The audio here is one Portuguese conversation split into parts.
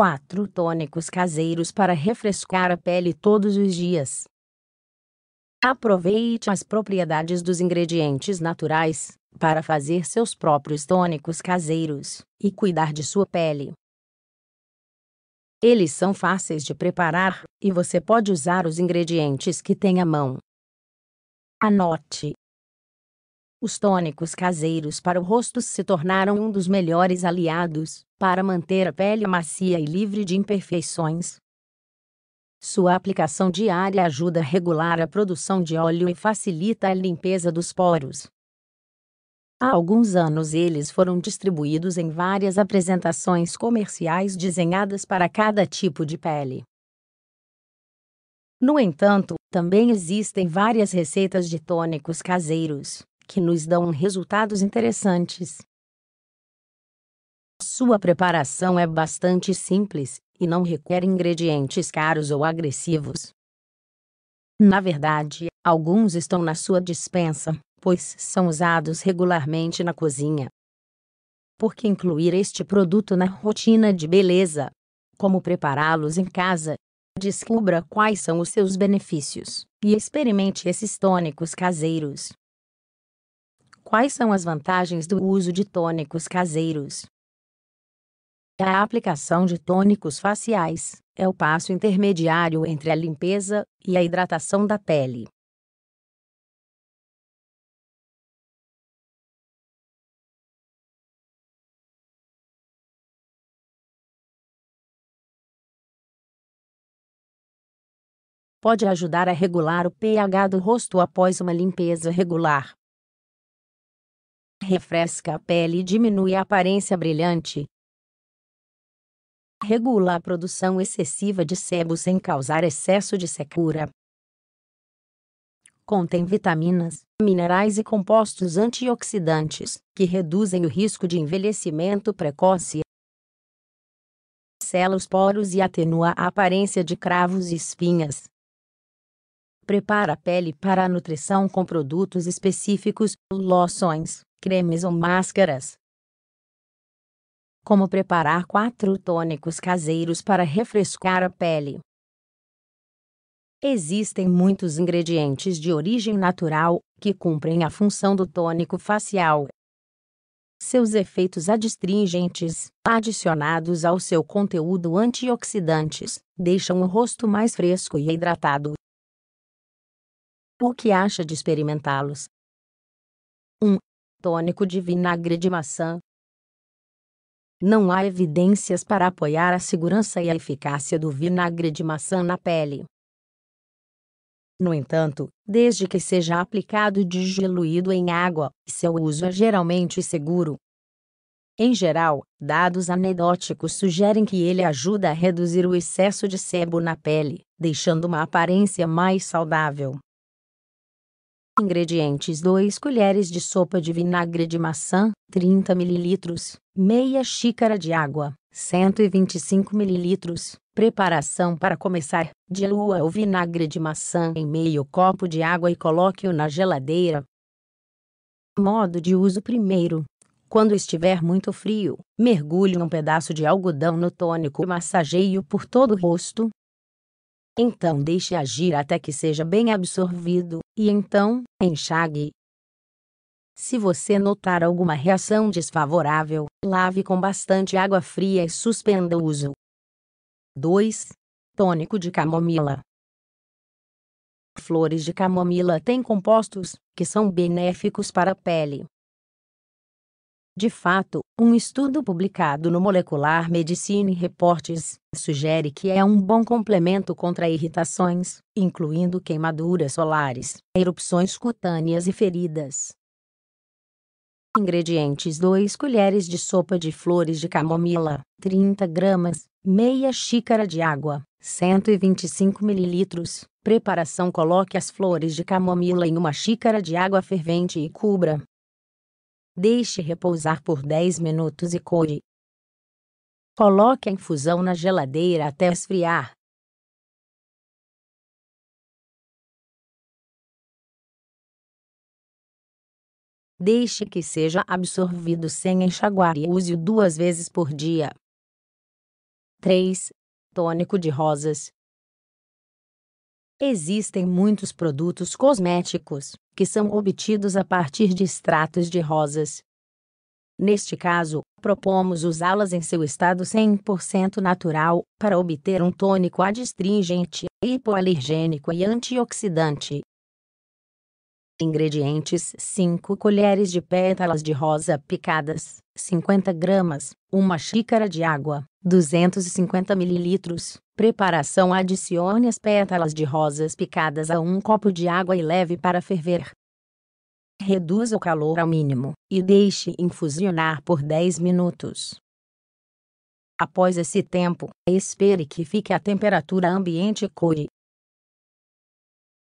4 tônicos caseiros para refrescar a pele todos os dias. Aproveite as propriedades dos ingredientes naturais para fazer seus próprios tônicos caseiros e cuidar de sua pele. Eles são fáceis de preparar e você pode usar os ingredientes que tem à mão. Anote os tônicos caseiros para o rosto se tornaram um dos melhores aliados para manter a pele macia e livre de imperfeições. Sua aplicação diária ajuda a regular a produção de óleo e facilita a limpeza dos poros. Há alguns anos eles foram distribuídos em várias apresentações comerciais desenhadas para cada tipo de pele. No entanto, também existem várias receitas de tônicos caseiros que nos dão resultados interessantes. Sua preparação é bastante simples e não requer ingredientes caros ou agressivos. Na verdade, alguns estão na sua dispensa, pois são usados regularmente na cozinha. Por que incluir este produto na rotina de beleza? Como prepará-los em casa? Descubra quais são os seus benefícios e experimente esses tônicos caseiros. Quais são as vantagens do uso de tônicos caseiros? A aplicação de tônicos faciais é o passo intermediário entre a limpeza e a hidratação da pele. Pode ajudar a regular o pH do rosto após uma limpeza regular refresca a pele e diminui a aparência brilhante. Regula a produção excessiva de sebo sem causar excesso de secura. Contém vitaminas, minerais e compostos antioxidantes, que reduzem o risco de envelhecimento precoce. Sela os poros e atenua a aparência de cravos e espinhas. Prepara a pele para a nutrição com produtos específicos, loções, cremes ou máscaras. Como preparar quatro tônicos caseiros para refrescar a pele. Existem muitos ingredientes de origem natural que cumprem a função do tônico facial. Seus efeitos adstringentes, adicionados ao seu conteúdo antioxidantes, deixam o rosto mais fresco e hidratado. O que acha de experimentá-los? 1 tônico de vinagre de maçã. Não há evidências para apoiar a segurança e a eficácia do vinagre de maçã na pele. No entanto, desde que seja aplicado diluído em água, seu uso é geralmente seguro. Em geral, dados anedóticos sugerem que ele ajuda a reduzir o excesso de sebo na pele, deixando uma aparência mais saudável. Ingredientes 2 colheres de sopa de vinagre de maçã, 30 ml, meia xícara de água, 125 ml. Preparação para começar: dilua o vinagre de maçã em meio copo de água e coloque-o na geladeira. Modo de uso primeiro. Quando estiver muito frio, mergulhe um pedaço de algodão no tônico e massageie-o por todo o rosto, então deixe agir até que seja bem absorvido, e então, enxague. Se você notar alguma reação desfavorável, lave com bastante água fria e suspenda o uso. 2. Tônico de camomila. Flores de camomila têm compostos que são benéficos para a pele, de fato, um estudo publicado no Molecular Medicine Reports sugere que é um bom complemento contra irritações, incluindo queimaduras solares, erupções cutâneas e feridas. Ingredientes 2 colheres de sopa de flores de camomila, 30 gramas, meia xícara de água, 125 ml. Preparação Coloque as flores de camomila em uma xícara de água fervente e cubra, Deixe repousar por 10 minutos e coe. Coloque a infusão na geladeira até esfriar. Deixe que seja absorvido sem enxaguar e use-o duas vezes por dia. 3. Tônico de rosas. Existem muitos produtos cosméticos, que são obtidos a partir de extratos de rosas. Neste caso, propomos usá-las em seu estado 100% natural, para obter um tônico adstringente, hipoalergênico e antioxidante. Ingredientes: 5 colheres de pétalas de rosa picadas, 50 gramas, 1 xícara de água, 250 ml. Preparação: adicione as pétalas de rosas picadas a um copo de água e leve para ferver. Reduza o calor ao mínimo e deixe infusionar por 10 minutos. Após esse tempo, espere que fique à temperatura ambiente e coe.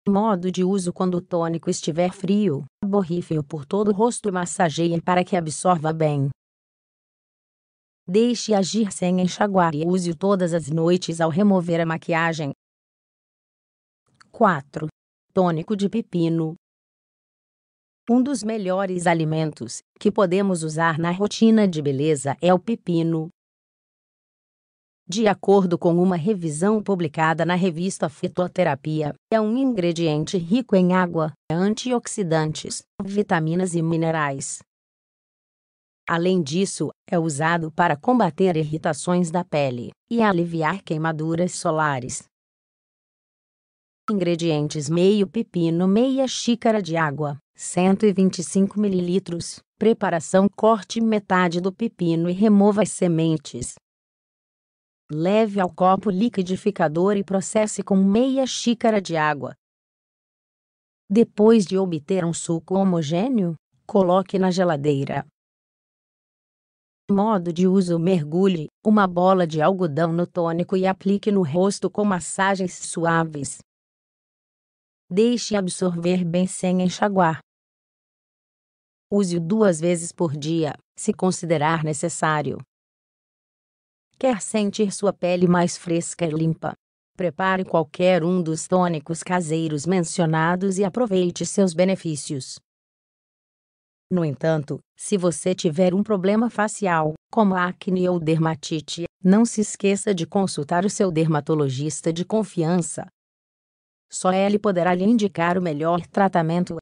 Modo de uso quando o tônico estiver frio, borrife-o por todo o rosto e massageie para que absorva bem. Deixe agir sem enxaguar e use todas as noites ao remover a maquiagem. 4. Tônico de pepino. Um dos melhores alimentos que podemos usar na rotina de beleza é o pepino. De acordo com uma revisão publicada na revista Fitoterapia, é um ingrediente rico em água, antioxidantes, vitaminas e minerais, Além disso, é usado para combater irritações da pele e aliviar queimaduras solares. Ingredientes: meio pepino, meia xícara de água, 125 ml. Preparação: corte metade do pepino e remova as sementes. Leve ao copo liquidificador e processe com meia xícara de água. Depois de obter um suco homogêneo, coloque na geladeira. Modo de uso: mergulhe uma bola de algodão no tônico e aplique no rosto com massagens suaves. Deixe absorver bem sem enxaguar. Use-o duas vezes por dia, se considerar necessário. Quer sentir sua pele mais fresca e limpa? Prepare qualquer um dos tônicos caseiros mencionados e aproveite seus benefícios. No entanto, se você tiver um problema facial, como acne ou dermatite, não se esqueça de consultar o seu dermatologista de confiança. Só ele poderá lhe indicar o melhor tratamento,